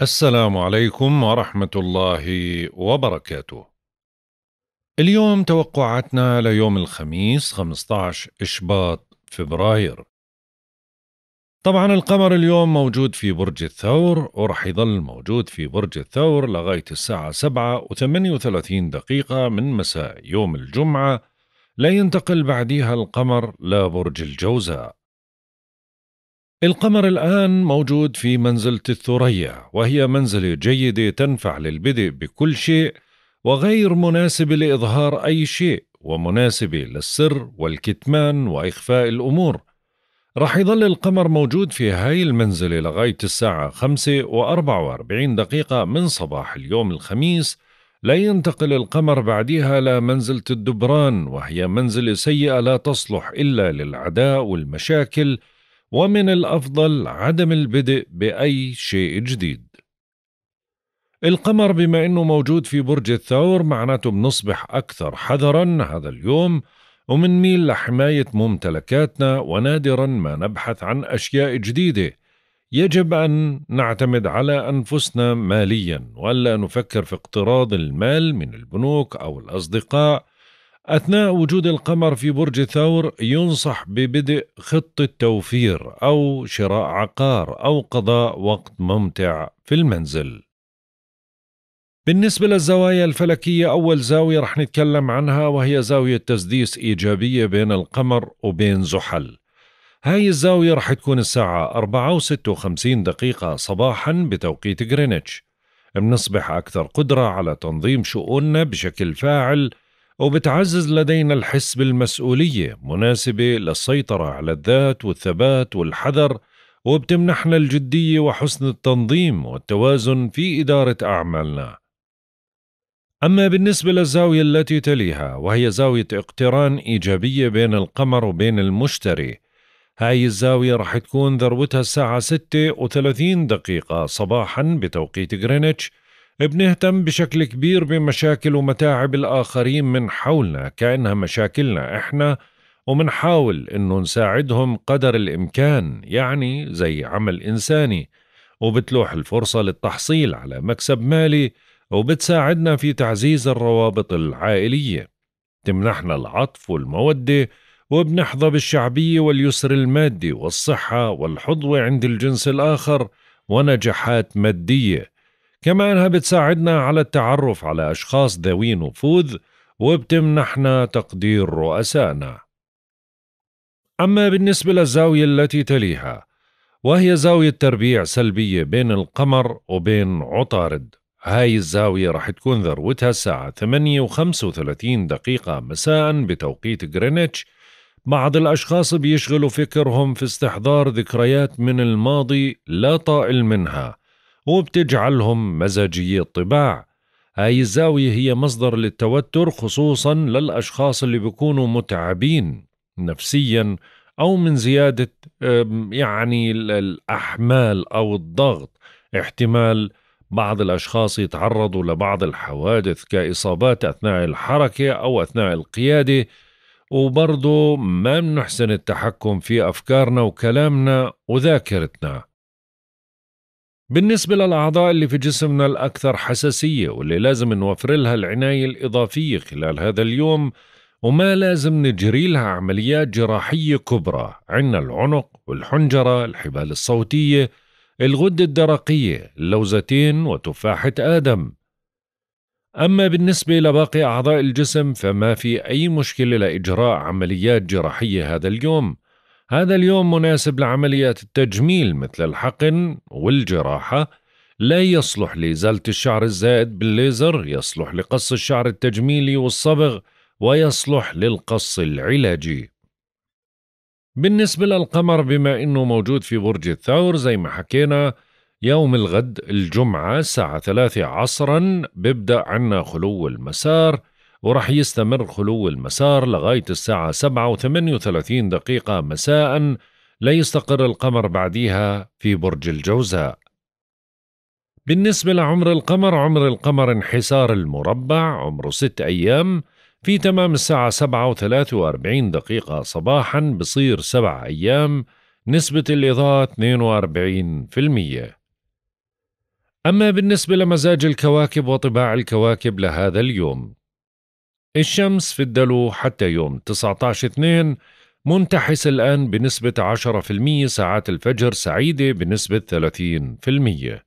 السلام عليكم ورحمة الله وبركاته. اليوم توقعاتنا ليوم الخميس 15 إشباط فبراير. طبعا القمر اليوم موجود في برج الثور ورح يظل موجود في برج الثور لغاية الساعة 7 و38 دقيقة من مساء يوم الجمعة لا ينتقل بعديها القمر لبرج الجوزاء القمر الآن موجود في منزلة الثريا وهي منزلة جيدة تنفع للبدء بكل شيء وغير مناسبة لإظهار أي شيء ومناسبة للسر والكتمان وإخفاء الأمور رح يظل القمر موجود في هاي المنزلة لغاية الساعة 5 و44 دقيقة من صباح اليوم الخميس لا ينتقل القمر بعدها لمنزلة الدبران وهي منزلة سيئة لا تصلح إلا للعداء والمشاكل ومن الأفضل عدم البدء بأي شيء جديد. القمر بما انه موجود في برج الثور معناته بنصبح اكثر حذرا هذا اليوم ومنميل لحمايه ممتلكاتنا ونادرا ما نبحث عن اشياء جديده يجب ان نعتمد على انفسنا ماليا والا نفكر في اقتراض المال من البنوك او الاصدقاء أثناء وجود القمر في برج الثور ينصح ببدء خطة توفير أو شراء عقار أو قضاء وقت ممتع في المنزل. بالنسبة للزوايا الفلكية أول زاوية رح نتكلم عنها وهي زاوية تسديس إيجابية بين القمر وبين زحل. هاي الزاوية رح تكون الساعة 4 و 56 دقيقة صباحا بتوقيت غرينتش. بنصبح أكثر قدرة على تنظيم شؤوننا بشكل فاعل وبتعزز لدينا الحس بالمسؤولية مناسبة للسيطرة على الذات والثبات والحذر وبتمنحنا الجدية وحسن التنظيم والتوازن في إدارة أعمالنا أما بالنسبة للزاوية التي تليها وهي زاوية اقتران إيجابية بين القمر وبين المشتري هاي الزاوية رح تكون ذروتها الساعة 6 دقيقة صباحا بتوقيت غرينتش بنهتم بشكل كبير بمشاكل ومتاعب الآخرين من حولنا كأنها مشاكلنا إحنا ومنحاول إنه نساعدهم قدر الإمكان يعني زي عمل إنساني وبتلوح الفرصة للتحصيل على مكسب مالي وبتساعدنا في تعزيز الروابط العائلية تمنحنا العطف والمودة وبنحظى بالشعبية واليسر المادي والصحة والحظوة عند الجنس الآخر ونجاحات مادية كما أنها بتساعدنا على التعرف على أشخاص ذوي نفوذ وبتمنحنا تقدير رؤسائنا أما بالنسبة للزاوية التي تليها وهي زاوية تربيع سلبية بين القمر وبين عطارد هاي الزاوية رح تكون ذروتها الساعة 8 و 35 دقيقة مساء بتوقيت غرينتش بعض الأشخاص بيشغلوا فكرهم في استحضار ذكريات من الماضي لا طائل منها وبتجعلهم مزاجي الطباع هاي الزاوية هي مصدر للتوتر خصوصا للأشخاص اللي بيكونوا متعبين نفسيا أو من زيادة يعني الأحمال أو الضغط احتمال بعض الأشخاص يتعرضوا لبعض الحوادث كإصابات أثناء الحركة أو أثناء القيادة وبرضو ما بنحسن التحكم في أفكارنا وكلامنا وذاكرتنا بالنسبة للأعضاء اللي في جسمنا الأكثر حساسية واللي لازم نوفر لها العناية الإضافية خلال هذا اليوم وما لازم نجري لها عمليات جراحية كبرى عنا العنق والحنجرة الحبال الصوتية الغدة الدرقية اللوزتين وتفاحة آدم أما بالنسبة لباقي أعضاء الجسم فما في أي مشكلة لإجراء عمليات جراحية هذا اليوم هذا اليوم مناسب لعمليات التجميل مثل الحقن والجراحة لا يصلح لإزالة الشعر الزائد بالليزر يصلح لقص الشعر التجميلي والصبغ ويصلح للقص العلاجي بالنسبة للقمر بما أنه موجود في برج الثور زي ما حكينا يوم الغد الجمعة الساعة ثلاثة عصرا بيبدأ عنا خلو المسار ورح يستمر خلو المسار لغاية الساعة 7 و38 دقيقة مساء ليستقر القمر بعديها في برج الجوزاء بالنسبة لعمر القمر عمر القمر انحسار المربع عمره ست أيام في تمام الساعة 7 و43 دقيقة صباحا بصير سبع أيام نسبة الإضاءة 42% أما بالنسبة لمزاج الكواكب وطباع الكواكب لهذا اليوم الشمس في الدلو حتى يوم 19/2 منتحس الآن بنسبة 10% ساعات الفجر سعيدة بنسبة 30%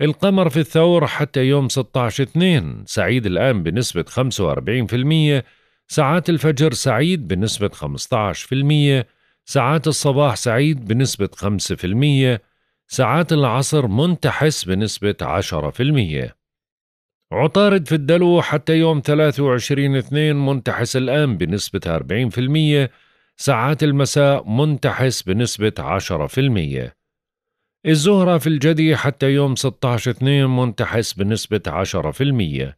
القمر في الثور حتى يوم 16/2 سعيد الآن بنسبة 45% ساعات الفجر سعيد بنسبة 15% ساعات الصباح سعيد بنسبة 5% ساعات العصر منتحس بنسبة 10% عطارد في الدلو حتى يوم 23 2 منتحس الآن بنسبة 40% ساعات المساء منتحس بنسبة 10% الزهرة في الجدي حتى يوم 16 2 منتحس بنسبة 10%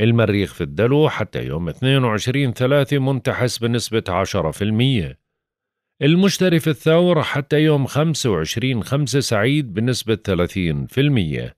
المريخ في الدلو حتى يوم 22 3 منتحس بنسبة 10% المشتري في الثور حتى يوم 25 5 سعيد بنسبة 30%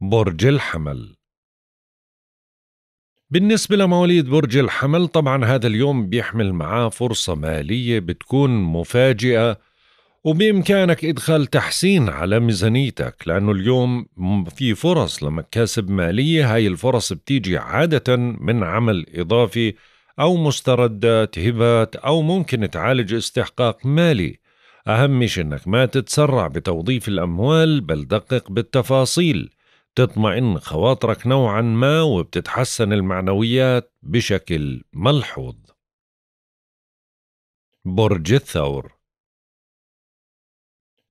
برج الحمل بالنسبة لمواليد برج الحمل طبعا هذا اليوم بيحمل معاه فرصة مالية بتكون مفاجئة وبإمكانك إدخال تحسين على ميزانيتك لأنه اليوم في فرص لمكاسب مالية هاي الفرص بتيجي عادة من عمل إضافي أو مستردات هبات أو ممكن تعالج استحقاق مالي أهم شيء أنك ما تتسرع بتوظيف الأموال بل دقق بالتفاصيل بتطمئن خواطرك نوعا ما وبتتحسن المعنويات بشكل ملحوظ برج الثور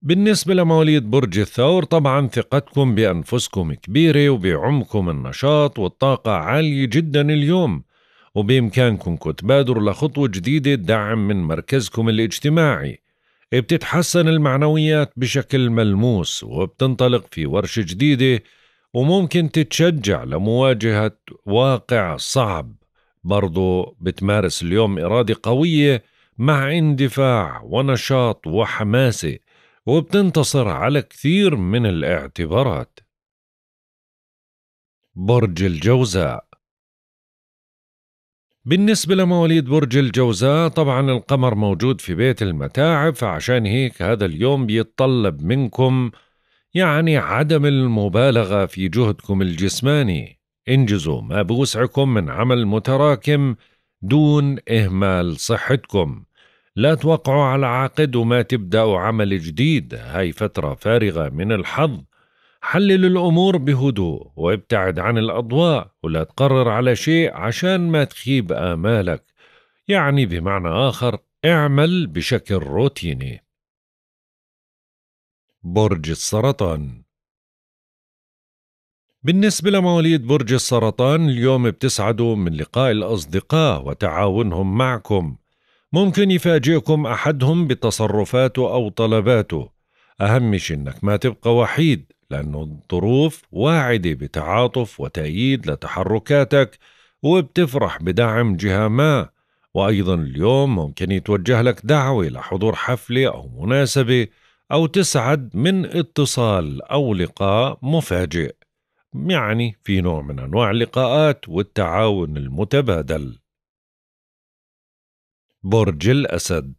بالنسبة لمواليد برج الثور طبعا ثقتكم بأنفسكم كبيرة وبعمقكم النشاط والطاقة عالية جدا اليوم وبإمكانكم تبادروا لخطوة جديدة دعم من مركزكم الاجتماعي بتتحسن المعنويات بشكل ملموس وبتنطلق في ورشة جديدة وممكن تتشجع لمواجهة واقع صعب برضو بتمارس اليوم إرادة قوية مع اندفاع ونشاط وحماسة وبتنتصر على كثير من الاعتبارات برج الجوزاء بالنسبة لمواليد برج الجوزاء طبعا القمر موجود في بيت المتاعب فعشان هيك هذا اليوم بيتطلب منكم يعني عدم المبالغه في جهدكم الجسماني انجزوا ما بوسعكم من عمل متراكم دون اهمال صحتكم لا توقعوا على عقد وما تبداوا عمل جديد هاي فتره فارغه من الحظ حلل الامور بهدوء وابتعد عن الاضواء ولا تقرر على شيء عشان ما تخيب امالك يعني بمعنى اخر اعمل بشكل روتيني برج السرطان بالنسبة لمواليد برج السرطان اليوم بتسعدوا من لقاء الأصدقاء وتعاونهم معكم ممكن يفاجئكم أحدهم بتصرفاته أو طلباته أهم شيء إنك ما تبقى وحيد لأنه الظروف واعدة بتعاطف وتأييد لتحركاتك وبتفرح بدعم جهة ما وأيضا اليوم ممكن يتوجه لك دعوة لحضور حفلة أو مناسبة أو تسعد من اتصال أو لقاء مفاجئ يعني في نوع من أنواع اللقاءات والتعاون المتبادل برج الأسد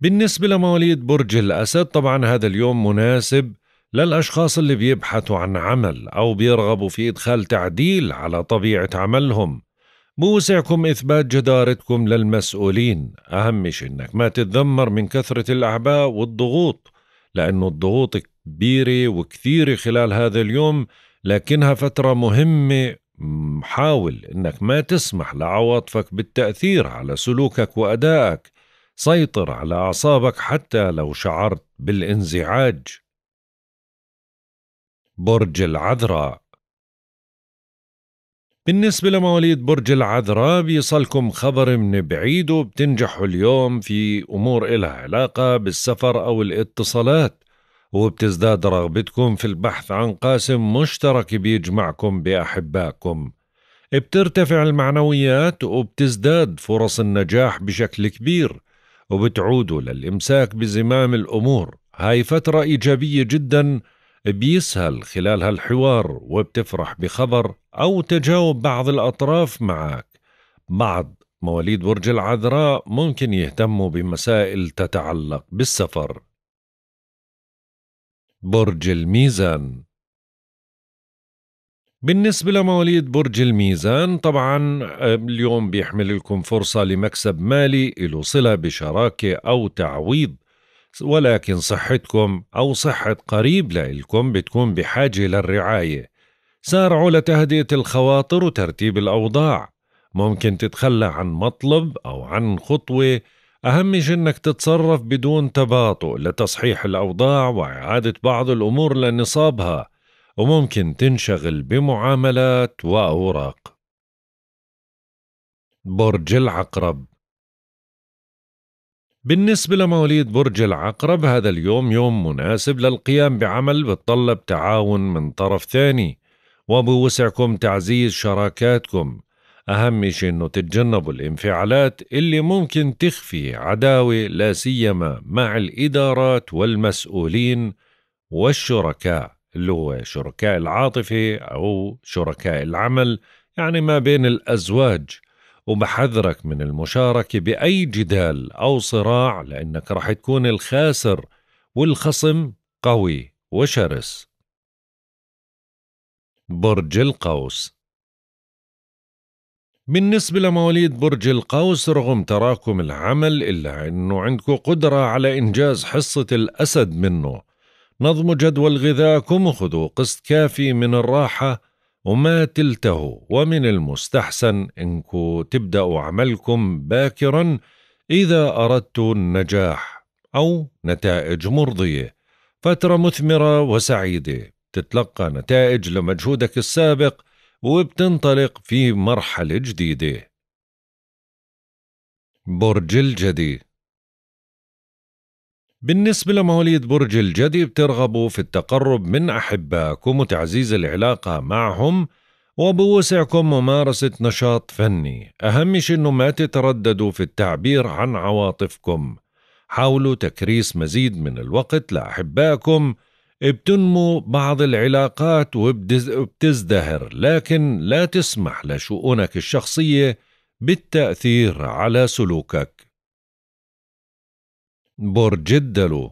بالنسبة لمواليد برج الأسد طبعا هذا اليوم مناسب للأشخاص اللي بيبحثوا عن عمل أو بيرغبوا في إدخال تعديل على طبيعة عملهم بوسعكم إثبات جدارتكم للمسؤولين أهم شيء إنك ما تتذمر من كثرة الأعباء والضغوط لأن الضغوط كبيرة وكثيرة خلال هذا اليوم لكنها فترة مهمة حاول إنك ما تسمح لعواطفك بالتأثير على سلوكك وأدائك سيطر على أعصابك حتى لو شعرت بالانزعاج برج العذراء بالنسبة لمواليد برج العذراء بيصلكم خبر من بعيد وبتنجحوا اليوم في أمور إلها علاقة بالسفر أو الاتصالات وبتزداد رغبتكم في البحث عن قاسم مشترك بيجمعكم بأحبائكم بترتفع المعنويات وبتزداد فرص النجاح بشكل كبير وبتعودوا للإمساك بزمام الأمور هاي فترة إيجابية جداً بيسهل خلال هالحوار وبتفرح بخبر أو تجاوب بعض الأطراف معك بعض مواليد برج العذراء ممكن يهتموا بمسائل تتعلق بالسفر برج الميزان بالنسبة لمواليد برج الميزان طبعا آه، اليوم بيحمل لكم فرصة لمكسب مالي له صلة بشراكة أو تعويض ولكن صحتكم أو صحة قريب لإلكم بتكون بحاجة للرعاية سارعوا لتهدئة الخواطر وترتيب الأوضاع ممكن تتخلى عن مطلب أو عن خطوة أهم إنك تتصرف بدون تباطؤ لتصحيح الأوضاع وإعادة بعض الأمور لنصابها وممكن تنشغل بمعاملات وأوراق برج العقرب بالنسبة لمواليد برج العقرب هذا اليوم يوم مناسب للقيام بعمل بتطلب تعاون من طرف ثاني وبوسعكم تعزيز شراكاتكم أهم شيء أنه تتجنبوا الانفعالات اللي ممكن تخفي عداوة لا سيما مع الإدارات والمسؤولين والشركاء اللي هو شركاء العاطفة أو شركاء العمل يعني ما بين الأزواج وبحذرك من المشاركة بأي جدال أو صراع لأنك رح تكون الخاسر والخصم قوي وشرس برج القوس بالنسبة لمواليد برج القوس رغم تراكم العمل إلا أنه عندكم قدرة على إنجاز حصة الأسد منه نظموا جدول غذاكم وخذوا قسط كافي من الراحة وما تلته ومن المستحسن إنكو تبدأوا عملكم باكرا إذا أردت النجاح أو نتائج مرضية فترة مثمرة وسعيدة تتلقى نتائج لمجهودك السابق وبتنطلق في مرحلة جديدة برج الجدي بالنسبة لمواليد برج الجدي بترغبوا في التقرب من أحبائكم وتعزيز العلاقة معهم وبوسعكم ممارسة نشاط فني أهم شيء أنه ما تترددوا في التعبير عن عواطفكم حاولوا تكريس مزيد من الوقت لأحبائكم بتنمو بعض العلاقات وبتزدهر لكن لا تسمح لشؤونك الشخصية بالتأثير على سلوكك برج الدلو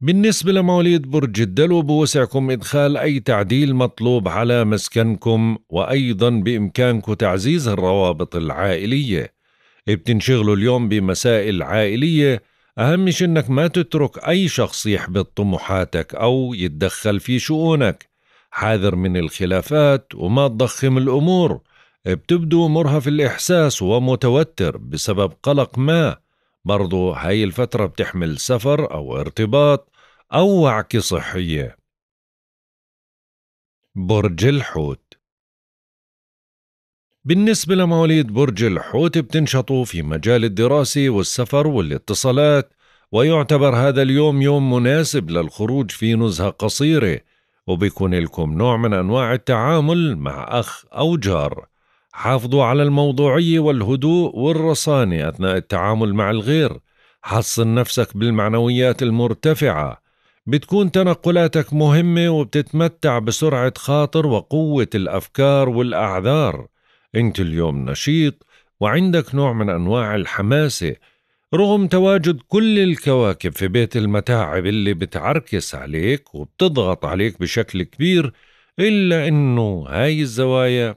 بالنسبة لمواليد برج الدلو بوسعكم إدخال أي تعديل مطلوب على مسكنكم وأيضا بإمكانكم تعزيز الروابط العائلية بتنشغلوا اليوم بمسائل عائلية أهم شيء إنك ما تترك أي شخص يحبط طموحاتك أو يتدخل في شؤونك حاذر من الخلافات وما تضخم الأمور بتبدو مرهف الإحساس ومتوتر بسبب قلق ما برضو هاي الفترة بتحمل سفر أو ارتباط أو وعكة صحية برج الحوت بالنسبة لمواليد برج الحوت بتنشطوا في مجال الدراسة والسفر والاتصالات ويعتبر هذا اليوم يوم مناسب للخروج في نزهة قصيرة وبيكون لكم نوع من أنواع التعامل مع أخ أو جار حافظوا على الموضوعية والهدوء والرصانة أثناء التعامل مع الغير حصن نفسك بالمعنويات المرتفعة بتكون تنقلاتك مهمة وبتتمتع بسرعة خاطر وقوة الأفكار والأعذار أنت اليوم نشيط وعندك نوع من أنواع الحماسة رغم تواجد كل الكواكب في بيت المتاعب اللي بتعركس عليك وبتضغط عليك بشكل كبير إلا إنه هاي الزوايا